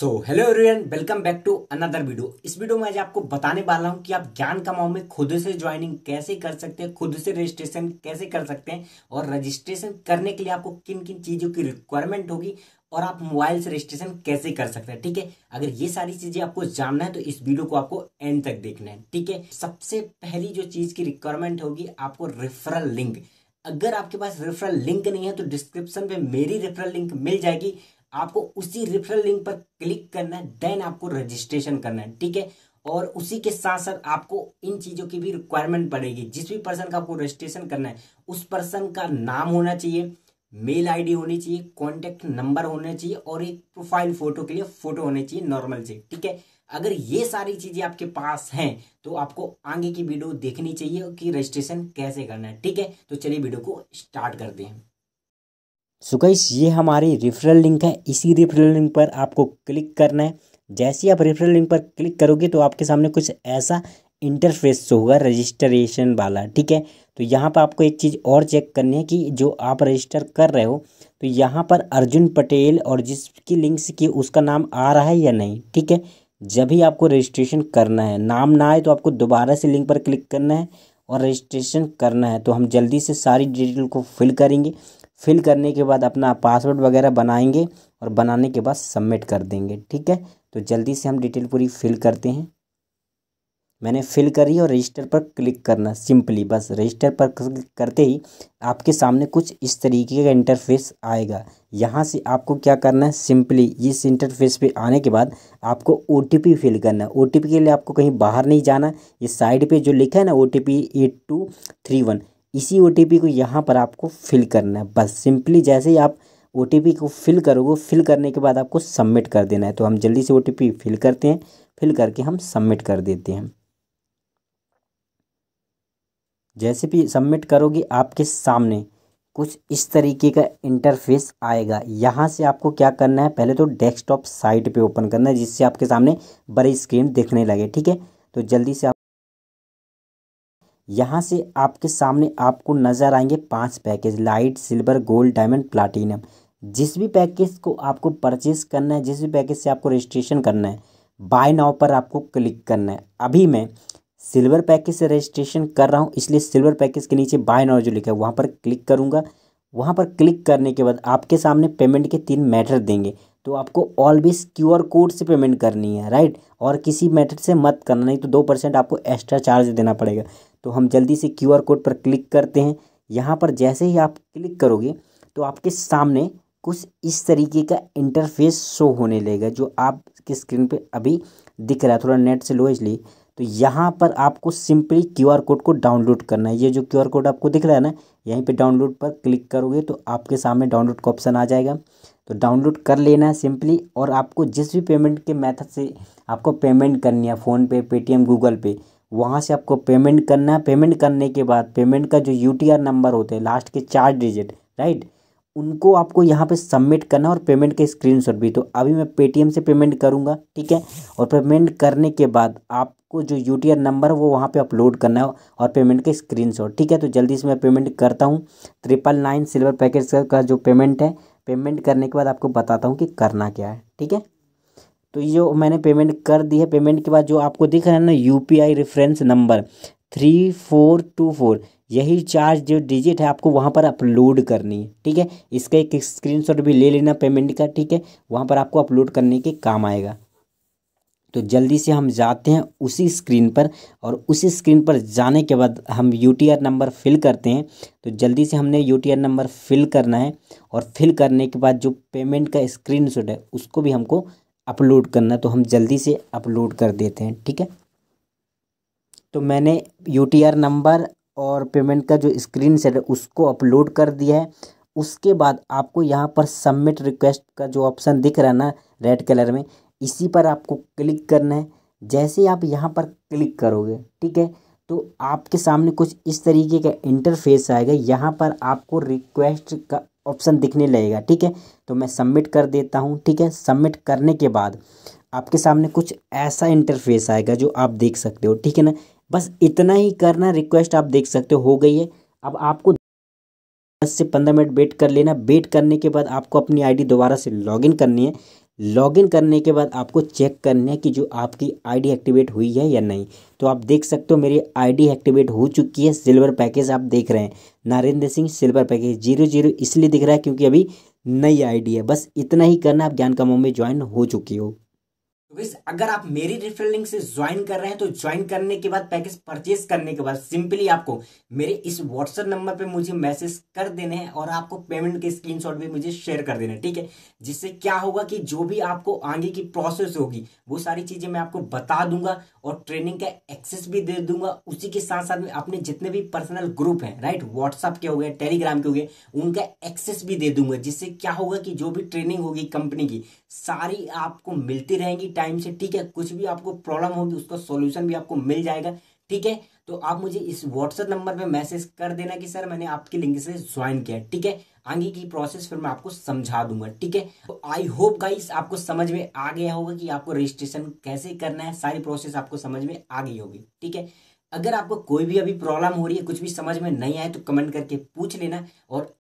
so hello everyone welcome back to another video इस video में आज आपको बताने वाला हूं कि आप ज्ञान कमाओ में खुद से ज्वाइनिंग कैसे कर सकते हैं खुद से रजिस्ट्रेशन कैसे कर सकते हैं और रजिस्ट्रेशन करने के लिए आपको किन किन चीज़ों की रिक्वायरमेंट होगी और आप मोबाइल से रजिस्ट्रेशन कैसे कर सकते हैं ठीक है अगर ये सारी चीज़ें आपको जानना है तो इस वीडियो को आपको एंड तक देखना है ठीक है सबसे पहली जो चीज़ की रिक्वायरमेंट होगी आपको रेफरल लिंक अगर आपके पास रेफरल लिंक नहीं है तो डिस्क्रिप्शन में मेरी रेफरल लिंक मिल जाएगी आपको उसी रेफरल लिंक पर क्लिक करना है देन आपको रजिस्ट्रेशन करना है ठीक है और उसी के साथ साथ आपको इन चीज़ों की भी रिक्वायरमेंट पड़ेगी जिस भी पर्सन का आपको रजिस्ट्रेशन करना है उस पर्सन का नाम होना चाहिए मेल आईडी होनी चाहिए कॉन्टेक्ट नंबर होना चाहिए और एक प्रोफाइल फोटो के लिए फोटो होने चाहिए नॉर्मल से ठीक है अगर ये सारी चीज़ें आपके पास हैं तो आपको आगे की वीडियो देखनी चाहिए कि रजिस्ट्रेशन कैसे करना है ठीक है तो चलिए वीडियो को स्टार्ट करते हैं सो गई ये हमारी रेफरल लिंक है इसी रेफरल लिंक पर आपको क्लिक करना है जैसे ही आप रेफरल लिंक पर क्लिक करोगे तो आपके सामने कुछ ऐसा इंटरफेस होगा रजिस्ट्रेशन वाला ठीक है तो यहाँ पर आपको एक चीज़ और चेक करनी है कि जो आप रजिस्टर कर रहे हो तो यहाँ पर अर्जुन पटेल और जिसकी लिंक से की उसका नाम आ रहा है या नहीं ठीक है जब ही आपको रजिस्ट्रेशन करना है नाम ना आए तो आपको दोबारा से लिंक पर क्लिक करना है और रजिस्ट्रेशन करना है तो हम जल्दी से सारी डिटेल को फिल करेंगे फिल करने के बाद अपना पासवर्ड वगैरह बनाएंगे और बनाने के बाद सबमिट कर देंगे ठीक है तो जल्दी से हम डिटेल पूरी फिल करते हैं मैंने फिल करी और रजिस्टर पर क्लिक करना सिंपली बस रजिस्टर पर क्लिक करते ही आपके सामने कुछ इस तरीके का इंटरफेस आएगा यहाँ से आपको क्या करना है सिंपली इस इंटरफेस पे आने के बाद आपको ओ फिल करना है ओ के लिए आपको कहीं बाहर नहीं जाना ये साइड पे जो लिखा है ना O T P eight two three one इसी ओ को यहाँ पर आपको फिल करना है बस सिंपली जैसे ही आप ओ को फिल करोगे फिल करने के बाद आपको सबमिट कर देना है तो हम जल्दी से ओ फिल करते हैं फिल करके हम सबमिट कर देते हैं जैसे भी सबमिट करोगे आपके सामने कुछ इस तरीके का इंटरफेस आएगा यहाँ से आपको क्या करना है पहले तो डेस्कटॉप साइट पे ओपन करना है जिससे आपके सामने बड़ी स्क्रीन दिखने लगे ठीक है तो जल्दी से आप यहाँ से आपके सामने आपको नज़र आएंगे पांच package lite silver gold diamond platinum जिस भी पैकेज को आपको परचेज करना है जिस भी पैकेज से आपको रजिस्ट्रेशन करना है बाय नाव पर आपको क्लिक करना है अभी मैं सिल्वर पैकेज से रजिस्ट्रेशन कर रहा हूँ इसलिए सिल्वर पैकेज के नीचे बाय नाव जो लिखा है वहाँ पर क्लिक करूँगा वहाँ पर क्लिक करने के बाद आपके सामने पेमेंट के तीन मैटर देंगे तो आपको ऑलवेज क्यू आर कोड से पेमेंट करनी है राइट और किसी मैटर से मत करना नहीं तो दो परसेंट आपको एक्स्ट्रा चार्ज देना पड़ेगा तो हम जल्दी से क्यू कोड पर क्लिक करते हैं यहाँ पर जैसे ही आप क्लिक करोगे तो आपके सामने कुछ इस तरीके का इंटरफेस शो होने लगेगा जो आपके स्क्रीन पे अभी दिख रहा है थोड़ा नेट से लो इसलिए तो यहाँ पर आपको सिंपली क्यू कोड को डाउनलोड करना है ये जो क्यू कोड आपको दिख रहा है ना यहीं पे डाउनलोड पर क्लिक करोगे तो आपके सामने डाउनलोड का ऑप्शन आ जाएगा तो डाउनलोड कर लेना है सिंपली और आपको जिस भी पेमेंट के मैथड से आपको पेमेंट करनी है फ़ोनपे पेटीएम गूगल पे वहाँ से आपको पेमेंट करना है पेमेंट करने के बाद पेमेंट का जो यू नंबर होते हैं लास्ट के चार डिजिट राइट उनको आपको यहाँ पे सबमिट करना और पेमेंट के स्क्रीनशॉट भी तो अभी मैं पेटीएम से पेमेंट करूँगा ठीक है और पेमेंट करने के बाद आपको जो यू नंबर वो वहाँ पे अपलोड करना है और पेमेंट के स्क्रीनशॉट ठीक है तो जल्दी से मैं पेमेंट करता हूँ ट्रिपल नाइन सिल्वर पैकेज का जो पेमेंट है पेमेंट करने के बाद आपको बताता हूँ कि करना क्या है ठीक है तो ये जो मैंने पेमेंट कर दी है पेमेंट के बाद जो आपको दिख रहा है ना U reference number three four two four यही चार्ज जो डिजिट है आपको वहाँ पर अपलोड करनी है ठीक है इसका एक स्क्रीनशॉट भी ले लेना पेमेंट का ठीक है वहाँ पर आपको अपलोड करने के काम आएगा तो जल्दी से हम जाते हैं उसी स्क्रीन पर और उसी स्क्रीन पर जाने के बाद हम यू नंबर फिल करते हैं तो जल्दी से हमने यू नंबर फिल करना है और फिल करने के बाद जो पेमेंट का स्क्रीनशॉट है उसको भी हमको अपलोड करना तो हम जल्दी से अपलोड कर देते हैं ठीक है तो मैंने यू नंबर और पेमेंट का जो स्क्रीन सेट है उसको अपलोड कर दिया है उसके बाद आपको यहाँ पर सबमिट रिक्वेस्ट का जो ऑप्शन दिख रहा है ना रेड कलर में इसी पर आपको क्लिक करना है जैसे आप यहाँ पर क्लिक करोगे ठीक है तो आपके सामने कुछ इस तरीके का इंटरफेस आएगा यहाँ पर आपको रिक्वेस्ट का ऑप्शन दिखने लगेगा ठीक है तो मैं सबमिट कर देता हूँ ठीक है सबमिट करने के बाद आपके सामने कुछ ऐसा इंटरफेस आएगा जो आप देख सकते हो ठीक है ना बस इतना ही करना रिक्वेस्ट आप देख सकते हो हो गई है अब आपको दस से पंद्रह मिनट वेट कर लेना वेट करने के बाद आपको अपनी आईडी दोबारा से लॉगिन करनी है लॉगिन करने के बाद आपको चेक करना है कि जो आपकी आईडी एक्टिवेट हुई है या नहीं तो आप देख सकते हो मेरी आईडी एक्टिवेट हो चुकी है सिल्वर पैकेज आप देख रहे हैं Narendra Singh silver package zero zero इसलिए दिख रहा है क्योंकि अभी नई आईडी है बस इतना ही करना आप ज्ञान कमाओ में ज्वाइन हो चुकी हो तो अगर आप मेरी रेफरल लिंक से ज्वाइन कर रहे हैं तो ज्वाइन करने के बाद पैकेज परचेज करने के बाद सिंपली आपको मेरे इस व्हाट्सएप नंबर पे मुझे मैसेज कर देने हैं और आपको पेमेंट के स्क्रीनशॉट भी मुझे शेयर कर देना है ठीक है जिससे क्या होगा कि जो भी आपको आगे की प्रोसेस होगी वो सारी चीज़ें मैं आपको बता दूंगा और ट्रेनिंग का एक्सेस भी दे दूंगा उसी के साथ साथ में अपने जितने भी पर्सनल ग्रुप हैं राइट व्हाट्सअप के हो गए टेलीग्राम के हो गए उनका एक्सेस भी दे दूंगा जिससे क्या होगा कि जो भी ट्रेनिंग होगी कंपनी की सारी आपको मिलती रहेगी टाइम से ठीक है कुछ भी आपको प्रॉब्लम होगी उसका सोल्यूशन भी आपको मिल जाएगा ठीक है तो आप मुझे इस व्हाट्सएप नंबर पे मैसेज कर देना कि सर मैंने आपके लिंक से ज्वाइन किया ठीक है आगे की प्रोसेस फिर मैं आपको समझा दूंगा ठीक है तो आई होप गाइस आपको समझ में आ गया होगा कि आपको रजिस्ट्रेशन कैसे करना है सारी प्रोसेस आपको समझ में आ गई होगी ठीक है अगर आपको कोई भी अभी प्रॉब्लम हो रही है कुछ भी समझ में नहीं आए तो कमेंट करके पूछ लेना और